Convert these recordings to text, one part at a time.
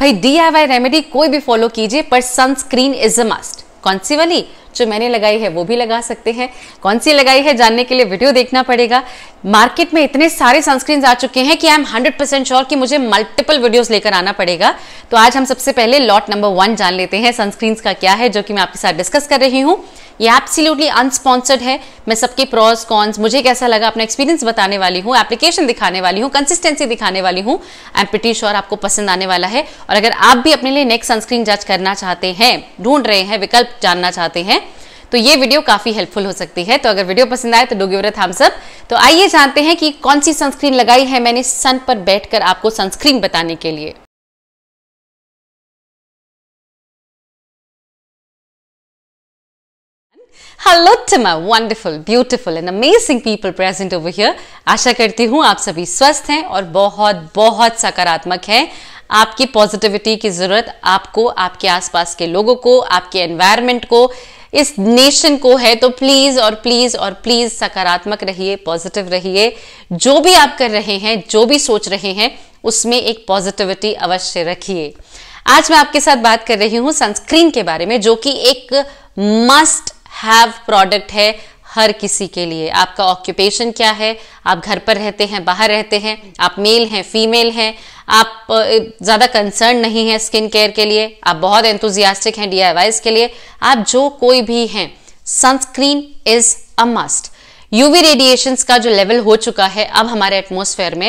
भाई D remedy कोई भी फॉलो कीजिए पर सनस्क्रीन इज अ मस्ट कौन सी वाली जो मैंने लगाई है वो भी लगा सकते हैं कौन सी लगाई है जानने के लिए वीडियो देखना पड़ेगा मार्केट में इतने सारे सनस्क्रीन आ चुके हैं कि I am hundred percent sure कि मुझे मल्टीपल वीडियोस लेकर आना पड़ेगा तो आज हम सबसे पहले लॉट नंबर वन जान लेते हैं सनस्क्रीन का क्या है जो कि मैं आपके साथ डिस्कस कर रही हूँ ये एब्सोल्युटली अनस्पॉन्सर्ड है मैं सबके प्रॉस कॉन्स मुझे कैसा लगा अपना एक्सपीरियंस बताने वाली हूँ एप्लीकेशन दिखाने वाली हूँ कंसिस्टेंसी दिखाने वाली हूँ आई एम पिटी श्योर आपको पसंद आने वाला है और अगर आप भी अपने लिए नेक्स्ट सनस्क्रीन जज करना चाहते हैं ढूंढ रहे हैं विकल्प जानना चाहते हैं तो ये वीडियो काफी हेल्पफुल हो सकती है तो अगर वीडियो पसंद आए तो डू गिव थम्स सब तो आइए जानते हैं कि कौन सी सनस्क्रीन लगाई है मैंने सन पर बैठकर आपको सनस्क्रीन बताने के लिए hello to wonderful beautiful and amazing people present over here आशा करती हूँ आप सभी स्वस्थ हैं और बहुत बहुत सकारात्मक हैं आपकी पॉजिटिविटी की ज़रूरत आपको आपके आसपास के लोगों को आपके एनवायरनमेंट को इस नेशन को है तो प्लीज और प्लीज और प्लीज सकारात्मक रहिए पॉजिटिव रहिए जो भी आप कर रहे हैं जो भी सोच रहे हैं उसमें एक पॉजिटिविटी अवश्य रखिए आज मैं आपके साथ बात कर रही हूं सनस्क्रीन के बारे में जो कि एक मस्ट हैव प्रोडक्ट है हर किसी के लिए आपका ऑक्यूपेशन क्या है आप घर पर रहते हैं बाहर रहते हैं आप मेल हैं फीमेल हैं आप ज़्यादा कंसर्न नहीं है स्किन केयर के लिए आप बहुत एंथुजियास्टिक हैं डी के लिए आप जो कोई भी हैं sunscreen is a must UV radiations का जो लेवल हो चुका है अब हमारे एटमोसफेयर में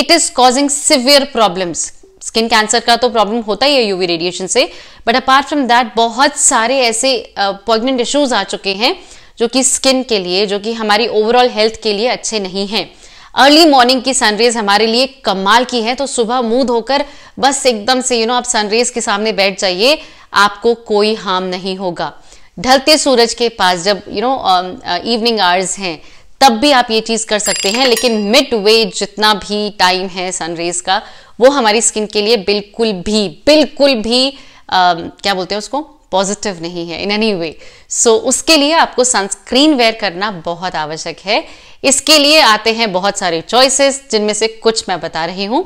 it is causing severe problems skin cancer का तो प्रॉब्लम होता ही है यूवी रेडिएशन से बट अपार्ट फ्रॉम दैट बहुत सारे ऐसे पॉइगनेंट इश्यूज आ चुके हैं जो कि स्किन के लिए जो कि हमारी ओवरऑल हेल्थ के लिए अच्छे नहीं हैं अर्ली मॉर्निंग की सनरेज हमारे लिए कमाल की है तो सुबह मुंह धोकर बस एकदम से यू you नो know, आप सनरेज के सामने बैठ जाइए आपको कोई हार्म नहीं होगा ढलते सूरज के पास जब यू नो इवनिंग आवर्स हैं तब भी आप ये चीज़ कर सकते हैं लेकिन मिड वे जितना भी टाइम है सनरेज का वो हमारी स्किन के लिए बिल्कुल भी बिल्कुल भी आ, क्या बोलते हैं उसको पॉजिटिव नहीं है इन एनी वे सो उसके लिए आपको सनस्क्रीन वेयर करना बहुत आवश्यक है इसके लिए आते हैं बहुत सारे चॉइसेस जिनमें से कुछ मैं बता रही हूँ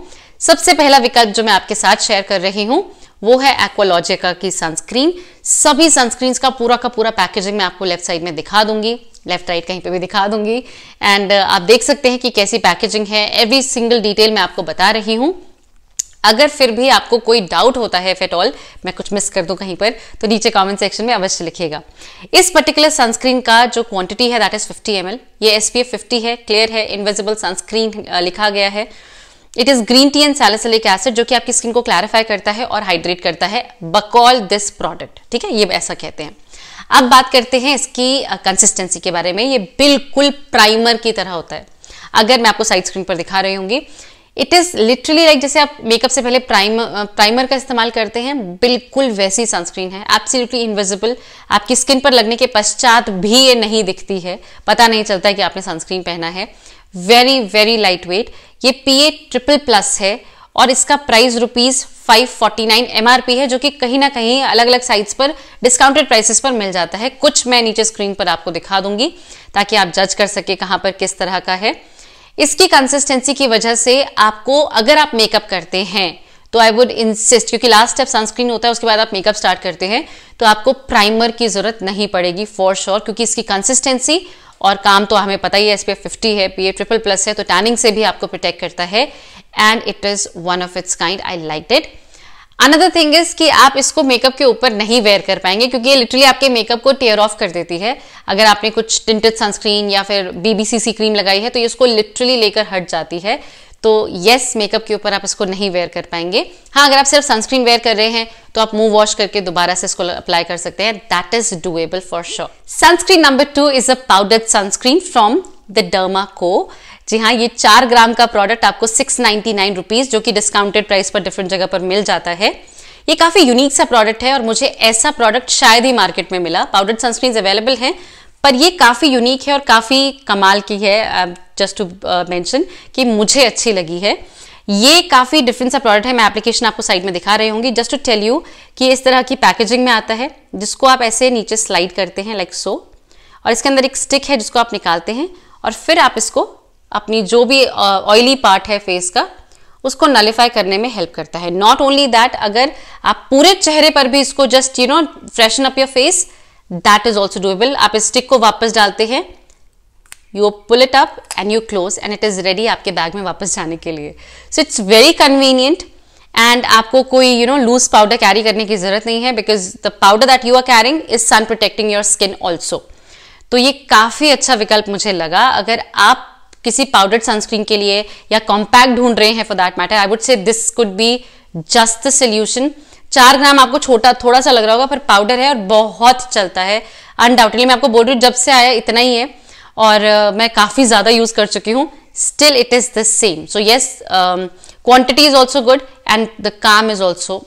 सबसे पहला विकल्प जो मैं आपके साथ शेयर कर रही हूँ वो है एक्वालॉजिका की सनस्क्रीन सभी सनस्क्रीन का पूरा का पूरा पैकेजिंग मैं आपको लेफ्ट साइड में दिखा दूंगी लेफ्ट राइट कहीं पे भी दिखा दूंगी एंड uh, आप देख सकते हैं कि कैसी पैकेजिंग है एवरी सिंगल डिटेल मैं आपको बता रही हूँ अगर फिर भी आपको कोई डाउट होता है फेट ऑल मैं कुछ मिस कर दूं कहीं पर तो नीचे कमेंट सेक्शन में अवश्य लिखिएगा इस पर्टिकुलर सनस्क्रीन का जो क्वांटिटी है दैट इज 50 एम ये एस 50 है क्लियर है इनविजिबल सनस्क्रीन uh, लिखा गया है it is green tea and salicylic acid जो कि आपकी स्किन को क्लैरिफाई करता है और हाइड्रेट करता है बकॉल दिस प्रोडक्ट ठीक है ये ऐसा कहते हैं अब बात करते हैं इसकी कंसिस्टेंसी के बारे में ये बिल्कुल प्राइमर की तरह होता है अगर मैं आपको साइड स्क्रीन पर दिखा रही होंगी इट इज़ लिटरली लाइक जैसे आप मेकअप से पहले प्राइम प्राइमर का इस्तेमाल करते हैं बिल्कुल वैसी सनस्क्रीन है एब्सोल्युटली इनविजिबल आपकी स्किन पर लगने के पश्चात भी ये नहीं दिखती है पता नहीं चलता है कि आपने सनस्क्रीन पहना है वेरी वेरी लाइट वेट ये पी ए ट्रिपल प्लस है और इसका प्राइस रुपीज फाइव एमआरपी है जो कि कहीं ना कहीं अलग अलग साइट्स पर डिस्काउंटेड प्राइसेस पर मिल जाता है कुछ मैं नीचे स्क्रीन पर आपको दिखा दूंगी ताकि आप जज कर सके कहां पर किस तरह का है इसकी कंसिस्टेंसी की वजह से आपको अगर आप मेकअप करते हैं तो आई वुड इंसिस्ट क्योंकि लास्ट स्टेप सनस्क्रीन होता है उसके बाद आप मेकअप स्टार्ट करते हैं तो आपको प्राइमर की जरूरत नहीं पड़ेगी फॉर श्योर क्योंकि इसकी कंसिस्टेंसी और काम तो हमें पता ही है एस पी है पी ट्रिपल प्लस है तो टैनिंग से भी आपको प्रोटेक्ट करता है and it is one of its kind I like it another thing is कि आप इसको मेकअप के ऊपर नहीं वेयर कर पाएंगे क्योंकि ये लिटरली आपके मेकअप को टेयर ऑफ कर देती है अगर आपने कुछ टिंटेड सनस्क्रीन या फिर बीबीसीसी क्रीम लगाई है तो ये इसको लिटरली लेकर हट जाती है तो येस मेकअप के ऊपर आप इसको नहीं वेयर कर पाएंगे हाँ अगर आप सिर्फ सनस्क्रीन वेयर कर रहे हैं तो आप मुंह वॉश करके दोबारा से इसको अप्लाई कर सकते हैं that is doable for sure sunscreen number two is a powdered sunscreen from the derma co जी हाँ ये चार ग्राम का प्रोडक्ट आपको सिक्स नाइन्टी नाइन रुपीज जो कि डिस्काउंटेड प्राइस पर डिफरेंट जगह पर मिल जाता है ये काफी यूनिक सा प्रोडक्ट है और मुझे ऐसा प्रोडक्ट शायद ही मार्केट में मिला पाउडर्ड सनस्क्रीन अवेलेबल हैं पर ये काफ़ी यूनिक है और काफ़ी कमाल की है जस्ट टू मेंशन कि मुझे अच्छी लगी है ये काफ़ी डिफरेंट सा प्रोडक्ट है मैं एप्लीकेशन आपको साइड में दिखा रही होंगी जस्ट टू टेल यू कि इस तरह की पैकेजिंग में आता है जिसको आप ऐसे नीचे स्लाइड करते हैं लाइक like सो so, और इसके अंदर एक स्टिक है जिसको आप निकालते हैं और फिर आप इसको अपनी जो भी ऑयली पार्ट है फेस का उसको नलिफाई करने में हेल्प करता है नॉट ओनली दैट अगर आप पूरे चेहरे पर भी इसको just you know freshen up your face that is also doable आप इस स्टिक को वापस डालते हैं you pull it up and you close and it is ready आपके बैग में वापस जाने के लिए so it's very convenient and आपको कोई you know loose powder carry करने की जरूरत नहीं है because the powder that you are carrying is sun protecting your skin also तो ये काफ़ी अच्छा विकल्प मुझे लगा अगर आप किसी पाउडर्ड सनस्क्रीन के लिए या कॉम्पैक्ट ढूंढ रहे हैं for that matter I would say this could be just solution चार ग्राम आपको छोटा थोड़ा सा लग रहा होगा पर पाउडर है और बहुत चलता है अनडाउटेडली मैं आपको बोल रही हूँ जब से आया इतना ही है और uh, मैं काफ़ी ज़्यादा यूज़ कर चुकी हूँ still it is the same so yes quantity is also good and the काम इज ऑल्सो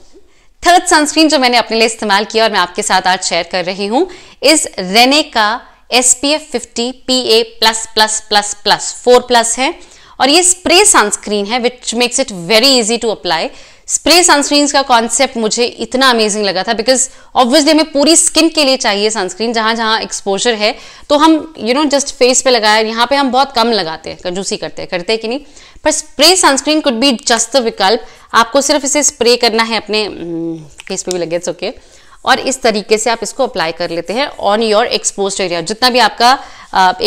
थर्ड सनस्क्रीन जो मैंने अपने लिए इस्तेमाल किया और मैं आपके साथ आज शेयर कर रही हूँ इस रेने का S P F fifty P A plus plus plus plus four plus है और ये स्प्रे सनस्क्रीन है which makes it very easy to apply spray sunscreen का कॉन्सेप्ट मुझे इतना अमेजिंग लगा था बिकॉज ऑब्वियसली हमें पूरी स्किन के लिए चाहिए सनस्क्रीन जहां जहां एक्सपोजर है तो हम यू नो जस्ट फेस पे लगाए यहाँ पे हम बहुत कम लगाते हैं कंजूसी करते हैं करते हैं कि नहीं पर spray sunscreen could be just the विकल्प आपको सिर्फ इसे स्प्रे करना है अपने फेस हम्म, पे भी लगे ओके okay. और इस तरीके से आप इसको अप्लाई कर लेते हैं ऑन योर एक्सपोज एरिया जितना भी आपका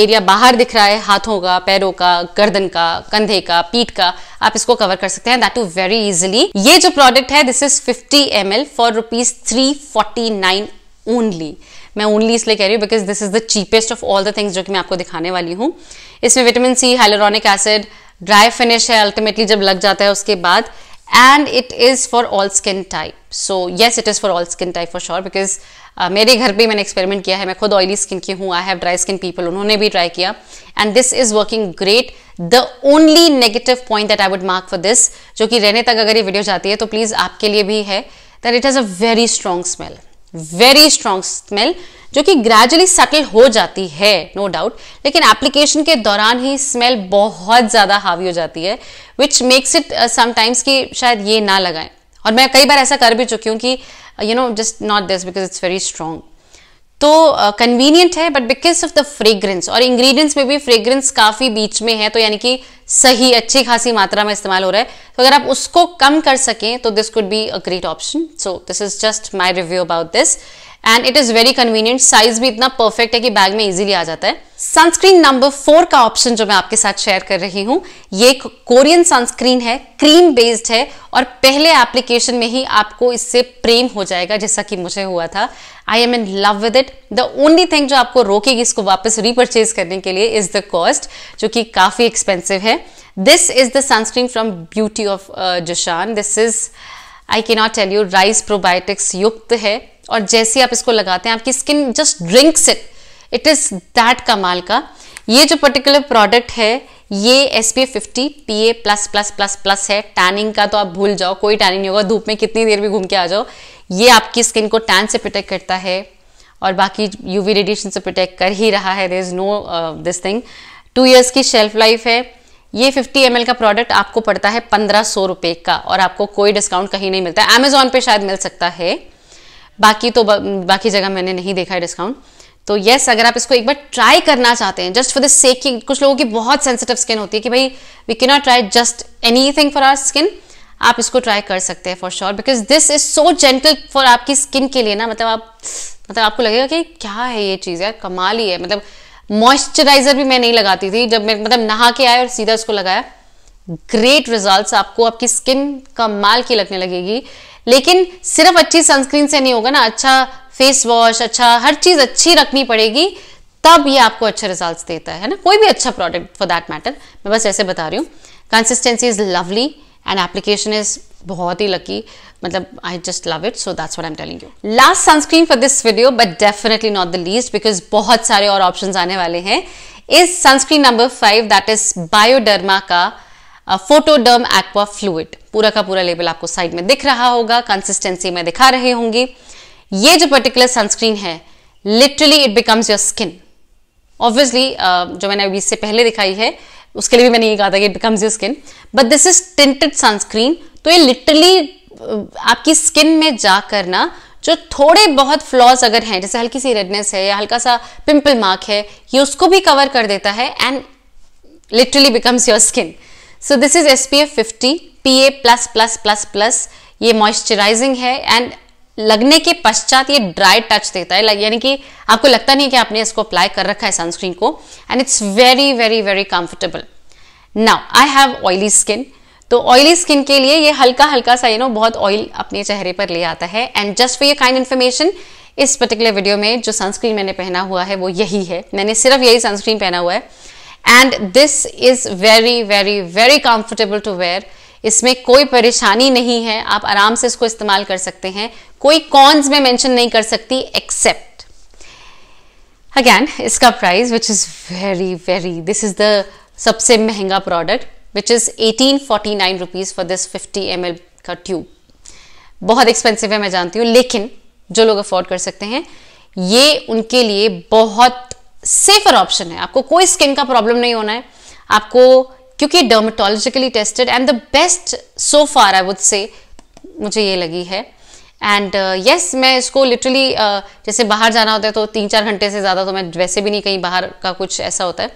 एरिया बाहर दिख रहा है हाथों का पैरों का गर्दन का कंधे का पीठ का आप इसको कवर कर सकते हैं दैट टू वेरी इजिली ये जो प्रोडक्ट है this is fifty M L for rupees three forty nine only मैं ओनली इसलिए कह रही हूँ because this is the cheapest of all the things जो कि मैं आपको दिखाने वाली हूँ इसमें vitamin C hyaluronic acid dry finish है अल्टीमेटली जब लग जाता है उसके बाद and it is for all skin type so yes it is for all skin type for sure because मेरे घर पे मैंने एक्सपेरिमेंट किया है मैं खुद ऑयली स्किन की हूँ I have dry skin people उन्होंने भी ट्राई किया and this is working great the only negative point that I would mark for this जो कि रहने तक अगर ये वीडियो जाती है तो प्लीज़ आपके लिए भी है that it has a very strong smell very strong smell जो कि ग्रेजुअली सेटल हो जाती है नो no डाउट लेकिन एप्लीकेशन के दौरान ही स्मेल बहुत ज़्यादा हावी हो जाती है विच मेक्स इट समटाइम्स कि शायद ये ना लगाएं और मैं कई बार ऐसा कर भी चुकी हूँ कि you know just not this because it's very strong तो कन्वीनियंट uh, है but because of the fragrance और इंग्रेडिएंट्स में भी फ्रेग्रेंस काफ़ी बीच में है तो यानी कि सही अच्छी खासी मात्रा में इस्तेमाल हो रहा है तो अगर आप उसको कम कर सकें तो this could be a great option so this is just my review about this and it is very convenient size भी इतना परफेक्ट है कि बैग में इजीली आ जाता है सनस्क्रीन नंबर फोर का ऑप्शन जो मैं आपके साथ शेयर कर रही हूँ ये कोरियन सनस्क्रीन है क्रीम बेस्ड है और पहले एप्लीकेशन में ही आपको इससे प्रेम हो जाएगा जैसा कि मुझे हुआ था I am in love with it the only thing जो आपको रोकेगी इसको वापस रिपर्चेज करने के लिए इज द कॉस्ट जो कि काफ़ी एक्सपेंसिव है this is the sunscreen from beauty of Joseon this is I can not tell you rice probiotics युक्त है और जैसे आप इसको लगाते हैं आपकी skin just drinks it it is that कमाल का ये जो पर्टिकुलर प्रोडक्ट है ये S P F fifty P A plus plus plus plus है टैनिंग का तो आप भूल जाओ कोई टैनिंग नहीं होगा धूप में कितनी देर भी घूम के आ जाओ ये आपकी स्किन को टैन से प्रोटेक्ट करता है और बाकी यूवी रेडिएशन से प्रोटेक्ट कर ही रहा है there is no this thing two years की शेल्फ लाइफ है ये 50 एम का प्रोडक्ट आपको पड़ता है पंद्रह सौ रुपये का और आपको कोई डिस्काउंट कहीं नहीं मिलता है अमेजोन पे शायद मिल सकता है बाकी तो बा, बाकी जगह मैंने नहीं देखा है डिस्काउंट तो येस अगर आप इसको एक बार ट्राई करना चाहते हैं जस्ट फॉर द सेक की कुछ लोगों की बहुत सेंसिटिव स्किन होती है कि भाई we can not try just anything for our skin आप इसको ट्राई कर सकते हैं for sure because this is so gentle for आपकी स्किन के लिए ना मतलब आप मतलब आपको लगेगा कि क्या है ये चीज़ यार कमाल ही है मतलब मॉइस्चराइजर भी मैं नहीं लगाती थी जब मैं मतलब नहा के आए और सीधा उसको लगाया ग्रेट रिजल्ट्स आपको आपकी स्किन कमाल की लगने लगेगी लेकिन सिर्फ अच्छी सनस्क्रीन से नहीं होगा ना अच्छा फेस वॉश अच्छा हर चीज अच्छी रखनी पड़ेगी तब ये आपको अच्छे रिजल्ट्स देता है ना कोई भी अच्छा प्रोडक्ट फॉर दैट मैटर मैं बस ऐसे बता रही हूँ consistency is lovely and application is बहुत ही लकी मतलब I just love it so that's what I am telling you last sunscreen for this video but definitely not the least because बहुत सारे और ऑप्शन आने वाले हैं is sunscreen number five that is Bioderma का Photoderm aqua fluid पूरा का पूरा लेबल आपको साइड में दिख रहा होगा कंसिस्टेंसी में दिखा रहे होंगे ये जो पर्टिकुलर सनस्क्रीन है literally it becomes your skin obviously जो मैंने अभी इससे पहले दिखाई है उसके लिए भी मैंने ये कहा था कि it becomes your skin but this is tinted sunscreen तो ये लिटरली uh, आपकी स्किन में जा करना जो थोड़े बहुत फ्लॉज अगर हैं जैसे हल्की सी रेडनेस है या हल्का सा पिंपल मार्क है ये उसको भी कवर कर देता है and literally becomes your skin so this is S P F fifty P A plus plus plus plus ये मॉइस्चराइजिंग है एंड लगने के पश्चात ये ड्राई टच देता है यानी कि आपको लगता नहीं कि आपने इसको अप्लाई कर रखा है सनस्क्रीन को and it's very very very comfortable now I have oily skin तो ऑयली स्किन के लिए ये हल्का हल्का सा यू नो बहुत ऑयल अपने चेहरे पर ले आता है एंड जस्ट फॉर ये काइंड इन्फॉर्मेशन इस पर्टिकुलर वीडियो में जो सनस्क्रीन मैंने पहना हुआ है वो यही है मैंने सिर्फ यही सनस्क्रीन पहना हुआ है and this is very very very comfortable to wear इसमें कोई परेशानी नहीं है आप आराम से इसको इस्तेमाल कर सकते हैं कोई कॉन्स में मेंशन नहीं कर सकती एक्सेप्ट अगैन इसका price which is very very this is the सबसे महंगा product which is eighteen forty nine rupees for this fifty M L का ट्यूब बहुत एक्सपेंसिव है मैं जानती हूँ लेकिन जो लोग अफोर्ड कर सकते हैं ये उनके लिए बहुत सेफर ऑप्शन है आपको कोई स्किन का प्रॉब्लम नहीं होना है आपको क्योंकि dermatologically tested and the best so far I would say मुझे ये लगी है एंड यस uh, yes, मैं इसको लिटरली uh, जैसे बाहर जाना होता है तो तीन चार घंटे से ज़्यादा तो मैं वैसे भी नहीं कहीं बाहर का कुछ ऐसा होता है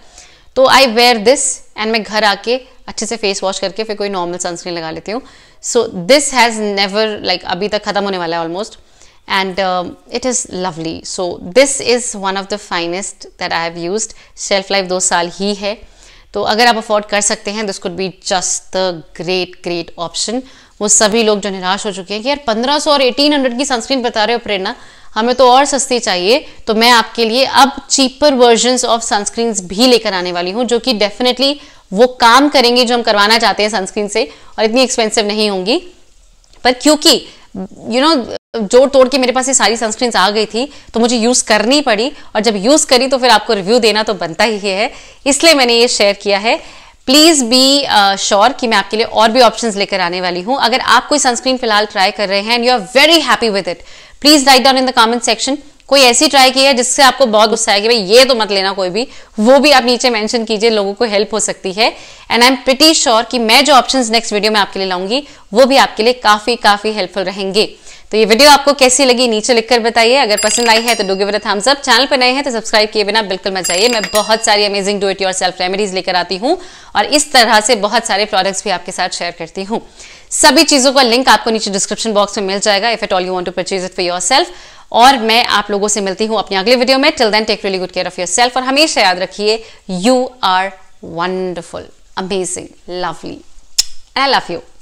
तो आई वेयर दिस एंड मैं घर आके अच्छे से फेस वॉश करके फिर कोई नॉर्मल सनस्क्रीन लगा लेती हूँ so this has never like अभी तक ख़त्म होने वाला है almost and um, it is lovely so this is one of the finest that i have used shelf life दो साल ही है तो अगर आप अफोर्ड कर सकते हैं this could be just the great great option वो सभी लोग जो निराश हो चुके हैं कि यार 1500 और 1800 की सनस्क्रीन बता रहे हो प्रेरणा हमें तो और सस्ती चाहिए तो मैं आपके लिए अब चीपर वर्जन ऑफ सनस्क्रीन भी लेकर आने वाली हूँ जो कि डेफिनेटली वो काम करेंगे जो हम करवाना चाहते हैं सनस्क्रीन से और इतनी एक्सपेंसिव नहीं होंगी पर क्योंकि यू you नो know, जोड़ तोड़ के मेरे पास ये सारी सनस्क्रीन आ गई थी तो मुझे यूज करनी पड़ी और जब यूज करी तो फिर आपको रिव्यू देना तो बनता ही है इसलिए मैंने ये शेयर किया है प्लीज बी श्योर कि मैं आपके लिए और भी ऑप्शन लेकर आने वाली हूं अगर आप कोई सनस्क्रीन फिलहाल ट्राई कर रहे हैं and you are very happy with it please write down in the comment section कोई ऐसी ट्राई की है जिससे आपको बहुत गुस्सा है कि भाई ये तो मत लेना कोई भी वो भी आप नीचे मेंशन कीजिए लोगों को हेल्प हो सकती है and I am pretty sure कि मैं जो ऑप्शंस नेक्स्ट वीडियो में आपके लिए लाऊंगी वो भी आपके लिए काफी काफी हेल्पफुल रहेंगे तो ये वीडियो आपको कैसी लगी नीचे लिखकर बताइए अगर पसंद आई है तो do give it thumbs up channel पर नए हैं तो सब्सक्राइब किए बिना बिल्कुल मत जाइए मैं बहुत सारी amazing do it yourself remedies लेकर आती हूँ और इस तरह से बहुत सारे प्रोडक्ट्स भी आपके साथ शेयर करती हूँ सभी चीजों का लिंक आपको नीचे डिस्क्रिप्शन बॉक्स में मिल जाएगा if at all you want to purchase it for yourself और मैं आप लोगों से मिलती हूं अपनी अगले वीडियो में till then take really good care of yourself और हमेशा याद रखिए you are wonderful amazing lovely I love you